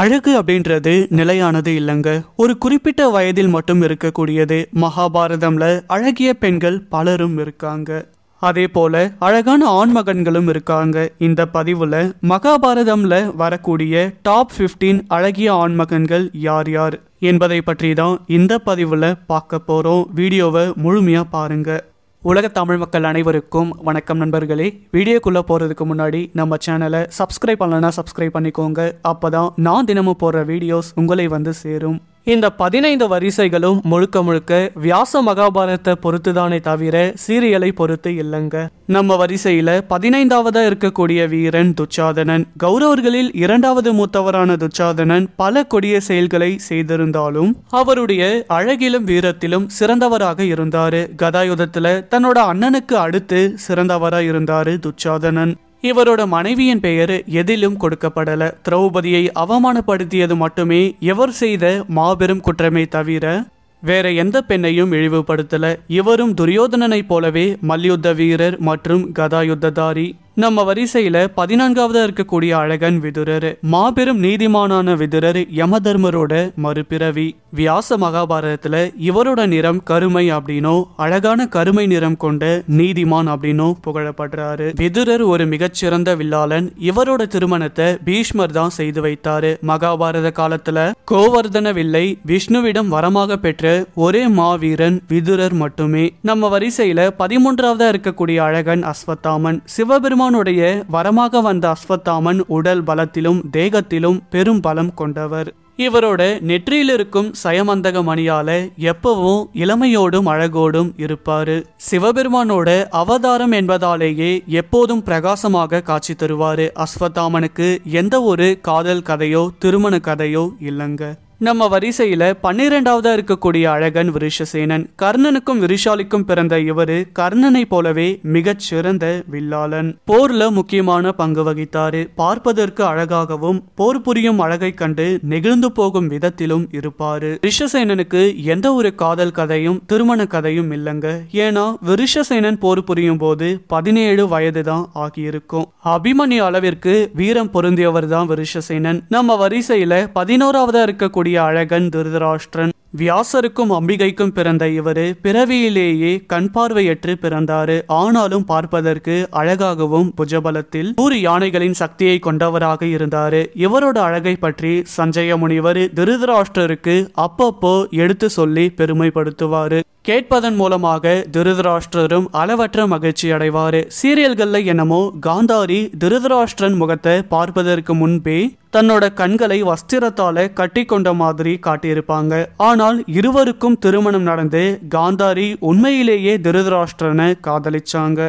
அழகு அப்படின்றது நிலையானது இல்லைங்க ஒரு குறிப்பிட்ட வயதில் மட்டும் இருக்கக்கூடியது மகாபாரதம்ல அழகிய பெண்கள் பலரும் இருக்காங்க அதே போல அழகான ஆண் மகன்களும் இருக்காங்க இந்த பதிவில் மகாபாரதம்ல வரக்கூடிய டாப் ஃபிஃப்டீன் அழகிய ஆண் மகன்கள் யார் யார் என்பதை பற்றி தான் இந்த பதிவில் பார்க்க போகிறோம் வீடியோவை முழுமையாக பாருங்கள் உலக தமிழ் மக்கள் அனைவருக்கும் வணக்கம் நண்பர்களே வீடியோக்குள்ளே போகிறதுக்கு முன்னாடி நம்ம சேனலை சப்ஸ்கிரைப் பண்ணலன்னா சப்ஸ்கிரைப் பண்ணிக்கோங்க அப்போ தான் நான் தினமும் போடுற வீடியோஸ் உங்களை வந்து சேரும் இந்த பதினைந்து வரிசைகளும் முழுக்க முழுக்க வியாச மகாபாரத்தை பொறுத்துதானே தவிர சீரியலை பொறுத்து இல்லைங்க நம்ம வரிசையில பதினைந்தாவதா இருக்கக்கூடிய வீரன் துச்சாதனன் கௌரவர்களில் இரண்டாவது மூத்தவரான துச்சாதனன் பல கொடிய செயல்களை செய்திருந்தாலும் அவருடைய அழகிலும் வீரத்திலும் சிறந்தவராக இருந்தாரு கதாயுதத்துல தன்னோட அண்ணனுக்கு அடுத்து சிறந்தவரா இருந்தாரு துச்சாதனன் இவரோட மனைவியின் பெயர் எதிலும் கொடுக்கப்படல திரௌபதியை அவமானப்படுத்தியது மட்டுமே எவர் செய்த மாபெரும் குற்றமே தவிர வேற எந்த பெண்ணையும் இழிவுபடுத்தல இவரும் துரியோதனனைப் போலவே மல்யுத்த வீரர் மற்றும் கதாயுத்ததாரி நம்ம வரிசையில பதினான்காவதா இருக்கக்கூடிய அழகன் விதுரரு மாபெரும் நீதிமானான விதுரர் யமதர்மரோட மறுபிறவி வியாச மகாபாரதத்துல இவரோட நிறம் கருமை அப்படின்னோ அழகான கருமை நிறம் கொண்ட நீதிமான் அப்படின்னோ புகழப்படுறாரு விதுரர் ஒரு மிகச்சிறந்த வில்லாளன் இவரோட திருமணத்தை பீஷ்மர் தான் செய்து வைத்தாரு மகாபாரத காலத்துல கோவர்தன வில்லை விஷ்ணுவிடம் வரமாக பெற்ற ஒரே மாவீரன் விதுரர் மட்டுமே நம்ம வரிசையில பதிமூன்றாவதா இருக்கக்கூடிய அழகன் அஸ்வத்தாமன் சிவபெருமான் எஜமானுடைய வரமாக வந்த அஸ்வத்தாமன் உடல் பலத்திலும் தேகத்திலும் பெரும் பலம் கொண்டவர் இவரோட நெற்றியிலிருக்கும் சயமந்தக மணியால எப்பவும் இளமையோடும் அழகோடும் இருப்பாரு சிவபெருமானோட அவதாரம் என்பதாலேயே எப்போதும் பிரகாசமாக காட்சி தருவாரு அஸ்வத்தாமனுக்கு எந்த ஒரு காதல் கதையோ திருமண கதையோ இல்லைங்க நம்ம வரிசையில் பன்னிரெண்டாவதாக இருக்கக்கூடிய அழகன் விருஷசேனன் கர்ணனுக்கும் விருஷாலிக்கும் பிறந்த இவர் கர்ணனை போலவே மிகச் சிறந்த வில்லாளன் போர்ல முக்கியமான பங்கு வகித்தாரு பார்ப்பதற்கு அழகாகவும் போர் புரியும் அழகை கண்டு நெகிழ்ந்து போகும் விதத்திலும் இருப்பாரு ரிஷசேனனுக்கு எந்த ஒரு காதல் கதையும் திருமண கதையும் இல்லைங்க ஏன்னா விருஷசேனன் போர் புரியும் போது பதினேழு வயது தான் ஆகியிருக்கும் அபிமன்யு அளவிற்கு வீரம் பொருந்தியவர் தான் விருஷசேனன் நம்ம வரிசையில பதினோராவதா இருக்கக்கூடிய அழகன் திருதராஷ்டிரன் வியாசருக்கும் அம்பிகைக்கும் பிறந்த இவர் பிறவியிலேயே கண் பார்வையற்று பிறந்தாரு ஆனாலும் பார்ப்பதற்கு அழகாகவும் புஜபலத்தில் நூறு யானைகளின் சக்தியை கொண்டவராக இருந்தாரு இவரோட அழகை பற்றி சஞ்சய முனிவர் திருதராஷ்டருக்கு அப்பப்போ எடுத்து சொல்லி பெருமைப்படுத்துவாரு கேட்பதன் மூலமாக திருதராஷ்டிரரும் அளவற்ற மகிழ்ச்சி அடைவாரு சீரியல்கள்ல என்னமோ காந்தாரி திருதராஷ்டிரன் முகத்தை பார்ப்பதற்கு முன்பே தன்னோட கண்களை வஸ்திரத்தால கட்டி கொண்ட மாதிரி காட்டியிருப்பாங்க ஆனால் ஆனால் இருவருக்கும் திருமணம் நடந்து காந்தாரி உண்மையிலேயே திருதராஷ்டிரனை காதலிச்சாங்க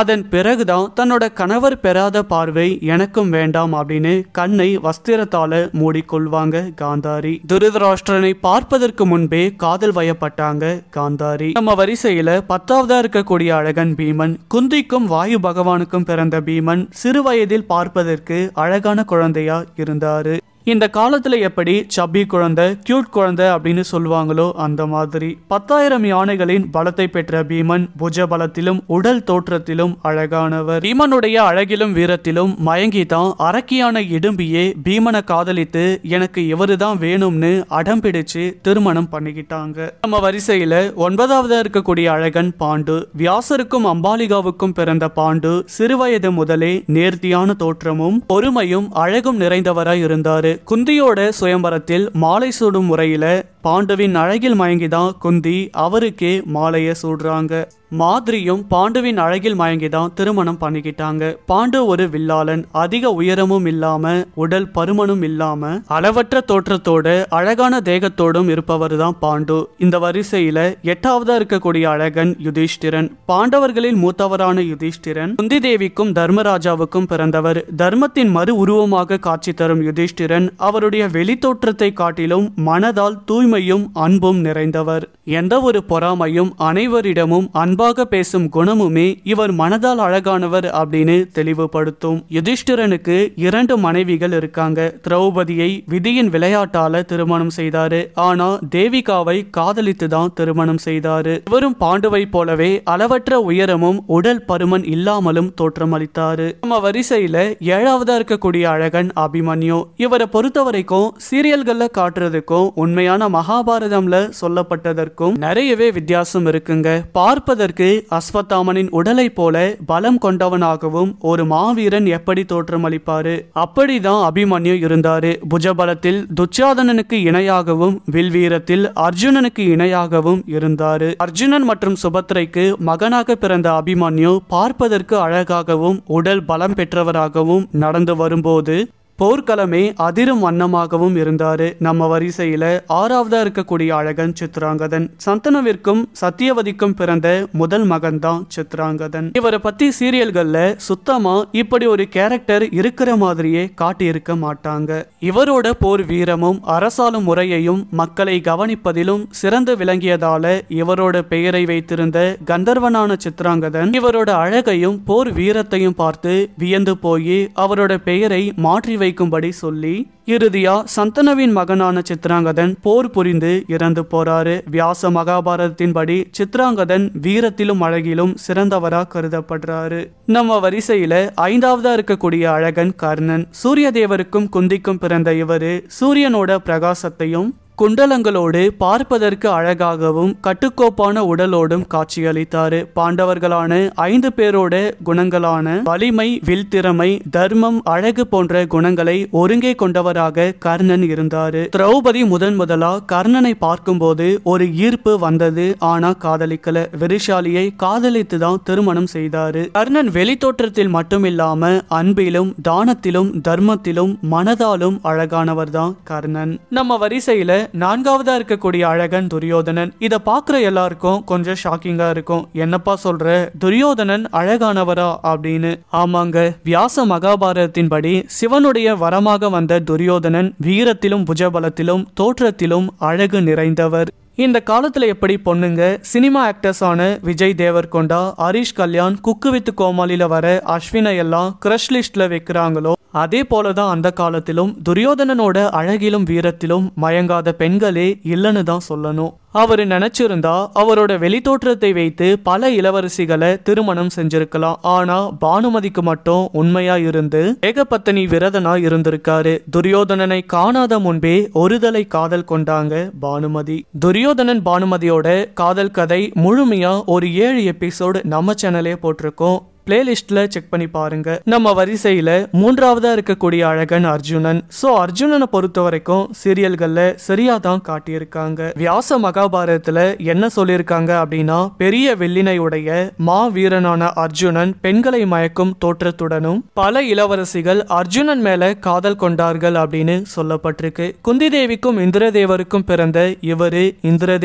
அதன் பிறகுதான் தன்னோட கணவர் பெறாத பார்வை எனக்கும் வேண்டாம் அப்படின்னு கண்ணை வஸ்திரத்தால மூடிக்கொள்வாங்க காந்தாரி துருதராஷ்டிரனை பார்ப்பதற்கு முன்பே காதல் வயப்பட்டாங்க காந்தாரி நம்ம வரிசையில பத்தாவதா இருக்கக்கூடிய அழகன் பீமன் குந்திக்கும் வாயு பகவானுக்கும் பிறந்த பீமன் சிறு வயதில் பார்ப்பதற்கு அழகான குழந்தையா இருந்தாரு இந்த காலத்தில் எப்படி சப்பி குழந்தை கியூட் குழந்தை அப்படின்னு சொல்லுவாங்களோ அந்த மாதிரி பத்தாயிரம் யானைகளின் பலத்தை பெற்ற பீமன் புஜ பலத்திலும் உடல் தோற்றத்திலும் அழகானவர் பீமனுடைய அழகிலும் வீரத்திலும் மயங்கி தான் அரக்கியான இடும்பியே பீமனை காதலித்து எனக்கு இவருதான் தான் வேணும்னு அடம் பிடிச்சு திருமணம் பண்ணிக்கிட்டாங்க நம்ம வரிசையில ஒன்பதாவது இருக்கக்கூடிய அழகன் பாண்டு வியாசருக்கும் அம்பாலிகாவுக்கும் பிறந்த பாண்டு சிறுவயது முதலே நேர்த்தியான தோற்றமும் பொறுமையும் அழகும் நிறைந்தவராய் இருந்தாரு குந்தியோட சுயம்பரத்தில் மாலை சூடும் முறையில் பாண்டவின் அழகில் மயங்கிதான் குந்தி அவருக்கே மாலையை சூடுறாங்க மாதிரியும் பாண்டுவின் அழகில் மயங்கிதான் திருமணம் பண்ணிக்கிட்டாங்க பாண்டு ஒரு வில்லாளன் அதிக உயரமும் இல்லாம உடல் பருமனும் இல்லாம அளவற்ற தோற்றத்தோடு அழகான தேகத்தோடும் இருப்பவர் தான் பாண்டு இந்த வரிசையில எட்டாவதா இருக்கக்கூடிய அழகன் யுதிஷ்டிரன் பாண்டவர்களில் மூத்தவரான யுதிஷ்டிரன் குந்தி தேவிக்கும் தர்மராஜாவுக்கும் பிறந்தவர் தர்மத்தின் மறு உருவமாக காட்சி தரும் யுதிஷ்டிரன் அவருடைய வெளித்தோற்றத்தை காட்டிலும் மனதால் தூய்மையும் அன்பும் நிறைந்தவர் எந்த ஒரு பொறாமையும் அனைவரிடமும் அன்பு அன்பாக பேசும் குணமுமே இவர் மனதால் அழகானவர் அப்படின்னு தெளிவுபடுத்தும் யுதிஷ்டிரனுக்கு இரண்டு மனைவிகள் இருக்காங்க திரௌபதியை விதியின் விளையாட்டால திருமணம் செய்தாரு ஆனா தேவிகாவை காதலித்து தான் திருமணம் செய்தாரு இவரும் பாண்டுவை போலவே அளவற்ற உயரமும் உடல் பருமன் இல்லாமலும் தோற்றமளித்தாரு நம்ம வரிசையில ஏழாவதா இருக்கக்கூடிய அழகன் அபிமன்யு இவரை பொறுத்த வரைக்கும் சீரியல்கள்ல காட்டுறதுக்கும் உண்மையான மகாபாரதம்ல சொல்லப்பட்டதற்கும் நிறையவே வித்தியாசம் இருக்குங்க பார்ப்பதற்கு பார்ப்பதற்கு அஸ்வத்தாமனின் உடலை போல பலம் கொண்டவனாகவும் ஒரு மாவீரன் எப்படி தோற்றமளிப்பாரு அப்படிதான் அபிமன்யு இருந்தாரு புஜபலத்தில் துச்சாதனனுக்கு இணையாகவும் வில்வீரத்தில் அர்ஜுனனுக்கு இணையாகவும் இருந்தாரு அர்ஜுனன் மற்றும் சுபத்ரைக்கு மகனாக பிறந்த அபிமன்யு பார்ப்பதற்கு அழகாகவும் உடல் பலம் பெற்றவராகவும் நடந்து வரும்போது போர்க்களமே அதிரும் வண்ணமாகவும் இருந்தார் நம்ம வரிசையில் ஆறாவதாக இருக்கக்கூடிய அழகன் சித்ராங்கதன் சந்தனவிற்கும் சத்தியவதிக்கும் பிறந்த முதல் மகன் தான் சித்ராங்கதன் இவரை பற்றி சீரியல்களில் சுத்தமாக இப்படி ஒரு கேரக்டர் இருக்கிற மாதிரியே காட்டியிருக்க மாட்டாங்க இவரோட போர் வீரமும் அரசாளு முறையையும் மக்களை கவனிப்பதிலும் சிறந்து விளங்கியதால இவரோட பெயரை வைத்திருந்த கந்தர்வனான சித்ராங்கதன் இவரோட அழகையும் போர் வீரத்தையும் பார்த்து வியந்து போய் அவரோட பெயரை மாற்றி வை அழிக்கும்படி சொல்லி இறுதியா சந்தனவின் மகனான சித்ராங்கதன் போர் புரிந்து இறந்து போறாரு வியாச மகாபாரதத்தின்படி சித்ராங்கதன் வீரத்திலும் அழகிலும் சிறந்தவரா கருதப்படுறாரு நம்ம வரிசையில ஐந்தாவதா இருக்கக்கூடிய அழகன் கர்ணன் சூரிய தேவருக்கும் குந்திக்கும் பிறந்த இவரு சூரியனோட பிரகாசத்தையும் குண்டலங்களோடு பார்ப்பதற்கு அழகாகவும் கட்டுக்கோப்பான உடலோடும் காட்சியளித்தார் பாண்டவர்களான ஐந்து பேரோட குணங்களான வலிமை வில் திறமை தர்மம் அழகு போன்ற குணங்களை ஒருங்கே கொண்டவராக கர்ணன் இருந்தார் திரௌபதி முதன் முதலா கர்ணனை பார்க்கும்போது ஒரு ஈர்ப்பு வந்தது ஆனா காதலிக்கல விரிஷாலியை காதலித்து தான் திருமணம் செய்தாரு கர்ணன் வெளித்தோற்றத்தில் மட்டும் இல்லாம அன்பிலும் தானத்திலும் தர்மத்திலும் மனதாலும் அழகானவர் தான் கர்ணன் நம்ம வரிசையில நான்காவதா இருக்கக்கூடிய அழகன் துரியோதனன் இதை பார்க்குற எல்லாருக்கும் கொஞ்சம் ஷாக்கிங்கா இருக்கும் என்னப்பா சொல்ற துரியோதனன் அழகானவரா அப்படின்னு ஆமாங்க வியாச மகாபாரதத்தின் படி சிவனுடைய வரமாக வந்த துரியோதனன் வீரத்திலும் புஜபலத்திலும் தோற்றத்திலும் அழகு நிறைந்தவர் இந்த காலத்தில் எப்படி பொண்ணுங்க சினிமா ஆக்டர்ஸான விஜய் தேவர்கொண்டா ஹரிஷ் கல்யாண் குக்கு வித் கோமாலில வர அஸ்வினை எல்லாம் கிரஷ் லிஸ்ட்ல வைக்கிறாங்களோ அதே போல தான் அந்த காலத்திலும் துரியோதனனோட அழகிலும் வீரத்திலும் மயங்காத பெண்களே இல்லைன்னு தான் சொல்லணும் அவர் நினைச்சிருந்தா அவரோட வெளித்தோற்றத்தை வைத்து பல இளவரசிகளை திருமணம் செஞ்சிருக்கலாம் ஆனா பானுமதிக்கு மட்டும் உண்மையா இருந்து ஏகபத்தனி விரதனா இருந்திருக்காரு துரியோதனனை காணாத முன்பே ஒருதலை காதல் கொண்டாங்க பானுமதி துரியோதனன் பானுமதியோட காதல் கதை முழுமையா ஒரு ஏழு எபிசோடு நம்ம சேனலே போட்டிருக்கோம் பிளேலிஸ்ட்ல செக் பண்ணி பாருங்க நம்ம வரிசையில மூன்றாவதா இருக்கக்கூடிய அழகன் அர்ஜுனன் சோ அர்ஜுனனை பொறுத்த வரைக்கும் சீரியல்கள்ல சரியா தான் காட்டியிருக்காங்க வியாச மகாபாரதத்துல என்ன சொல்லியிருக்காங்க அப்படின்னா பெரிய வெள்ளினை உடைய மா வீரனான அர்ஜுனன் பெண்களை மயக்கும் தோற்றத்துடனும் பல இளவரசிகள் அர்ஜுனன் மேல காதல் கொண்டார்கள் அப்படின்னு சொல்லப்பட்டிருக்கு குந்தி தேவிக்கும் இந்திரதேவருக்கும் பிறந்த இவரு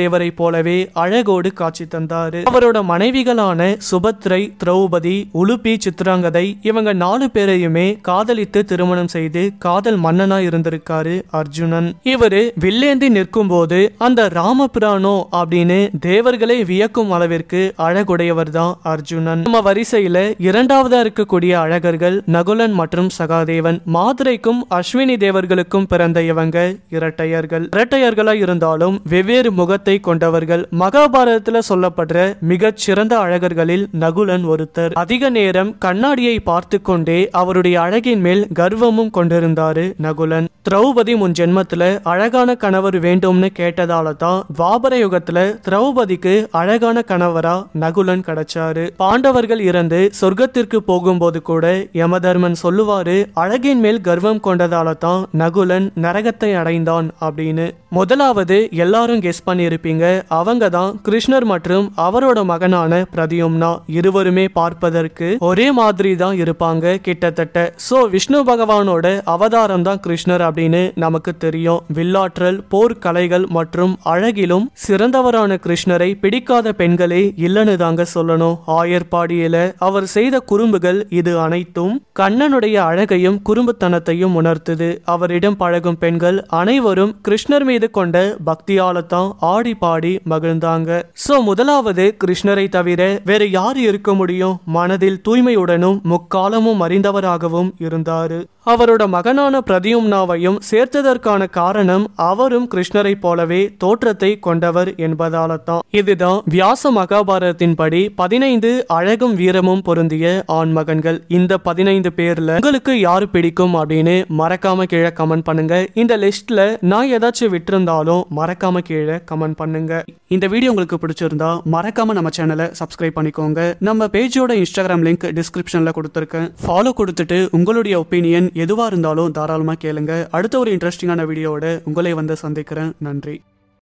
தேவரை போலவே அழகோடு காட்சி தந்தாரு அவரோட மனைவிகளான சுபத்ரை திரௌபதி உலுப்பி சித்ராங்கதை இவங்க நாலு பேரையுமே காதலித்து திருமணம் செய்து காதல் மன்னனா இருந்திருக்காரு அர்ஜுனன் இவரு வில்லேந்தி நிற்கும் போது அந்த ராமபிரானோ அப்படின்னு தேவர்களை வியக்கும் அளவிற்கு அழகுடையவர் தான் அர்ஜுனன் நம்ம வரிசையில இரண்டாவதா இருக்கக்கூடிய அழகர்கள் நகுலன் மற்றும் சகாதேவன் மாதுரைக்கும் அஸ்வினி தேவர்களுக்கும் பிறந்த இவங்க இரட்டையர்கள் இரட்டையர்களா இருந்தாலும் வெவ்வேறு முகத்தை கொண்டவர்கள் மகாபாரதத்துல சொல்லப்படுற மிகச்சிறந்த சிறந்த அழகர்களில் நகுலன் ஒருத்தர் அதிக அதிக நேரம் கண்ணாடியை பார்த்து கொண்டே அவருடைய அழகின் மேல் கர்வமும் கொண்டிருந்தாரு நகுலன் திரௌபதி முன் ஜென்மத்தில் அழகான கணவர் வேண்டும்னு கேட்டதால தான் துவாபர யுகத்தில் திரௌபதிக்கு அழகான கணவரா நகுலன் கிடைச்சாரு பாண்டவர்கள் இறந்து சொர்க்கத்திற்கு போகும்போது கூட யமதர்மன் சொல்லுவாரு அழகின் மேல் கர்வம் கொண்டதால தான் நகுலன் நரகத்தை அடைந்தான் அப்படின்னு முதலாவது எல்லாரும் கெஸ் பண்ணியிருப்பீங்க அவங்க தான் கிருஷ்ணர் மற்றும் அவரோட மகனான பிரதியும்னா இருவருமே பார்ப்பதற்கு ஒரே மாதிரி தான் இருப்பாங்க கிட்டத்தட்ட சோ விஷ்ணு பகவானோட அவதாரம் தான் கிருஷ்ணர் அப்படின்னு நமக்கு தெரியும் வில்லாற்றல் போர்க்கலைகள் மற்றும் அழகிலும் சிறந்தவரான கிருஷ்ணரை பிடிக்காத பெண்களே இல்லைன்னு தாங்க சொல்லணும் ஆயர்பாடியில அவர் செய்த குறும்புகள் இது அனைத்தும் கண்ணனுடைய அழகையும் குறும்புத்தனத்தையும் உணர்த்துது அவரிடம் பழகும் பெண்கள் அனைவரும் கிருஷ்ணர் மீது கொண்ட பக்தியாலத்தான் ஆடி பாடி மகிழ்ந்தாங்க சோ முதலாவது கிருஷ்ணரை தவிர வேற யார் இருக்க முடியும் மனதில் தூய்மையுடனும் முக்காலமும் அறிந்தவராகவும் இருந்தாரு அவரோட மகனான பிரதியும்னாவை ரூபாயும் சேர்த்ததற்கான காரணம் அவரும் கிருஷ்ணரை போலவே தோற்றத்தை கொண்டவர் என்பதால்தான் இதுதான் வியாச மகாபாரதத்தின் படி பதினைந்து அழகும் வீரமும் பொருந்திய ஆண்மகன்கள் இந்த பதினைந்து பேர்ல உங்களுக்கு யாரு பிடிக்கும் அப்படின்னு மறக்காம கீழே கமெண்ட் பண்ணுங்க இந்த லிஸ்ட்ல நான் ஏதாச்சும் விட்டிருந்தாலும் மறக்காம கீழே கமெண்ட் பண்ணுங்க இந்த வீடியோ உங்களுக்கு பிடிச்சிருந்தா மறக்காம நம்ம சேனலை சப்ஸ்கிரைப் பண்ணிக்கோங்க நம்ம பேஜோட இன்ஸ்டாகிராம் லிங்க் டிஸ்கிரிப்ஷன்ல கொடுத்துருக்கேன் ஃபாலோ கொடுத்துட்டு உங்களுடைய ஒப்பீனியன் எதுவா இருந்தாலும் தாராளமா கேளுங்க அடுத்த ஒரு இன்ட்ரெஸ்டிங்கான வீடியோவோட உங்களை வந்து சந்திக்கிறேன் நன்றி